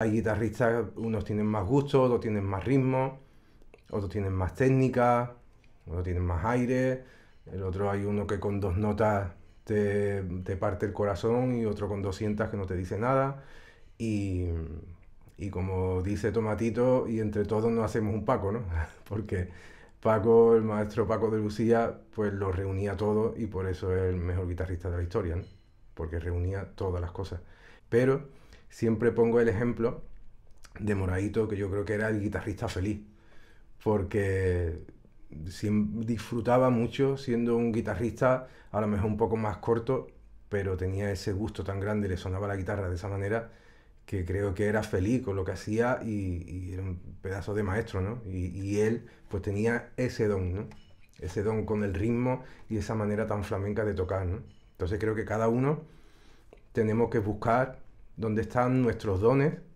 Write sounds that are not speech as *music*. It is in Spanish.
Hay guitarristas, unos tienen más gusto, otros tienen más ritmo, otros tienen más técnica, otros tienen más aire. El otro hay uno que con dos notas te, parte el corazón y otro con 200 que no te dice nada. Y, como dice Tomatito, y entre todos nos hacemos un Paco, ¿no? *laughs* Porque Paco, el maestro Paco de Lucía, pues lo reunía todo y por eso es el mejor guitarrista de la historia, ¿no? Porque reunía todas las cosas. Pero siempre pongo el ejemplo de Moraito, que yo creo que era el guitarrista feliz, porque disfrutaba mucho siendo un guitarrista, a lo mejor un poco más corto, pero tenía ese gusto tan grande, le sonaba la guitarra de esa manera, que creo que era feliz con lo que hacía y, era un pedazo de maestro, ¿no? Y, y, él pues tenía ese don, ¿no? Ese don con el ritmo y esa manera tan flamenca de tocar, ¿no? Entonces creo que cada uno tenemos que buscar donde están nuestros dones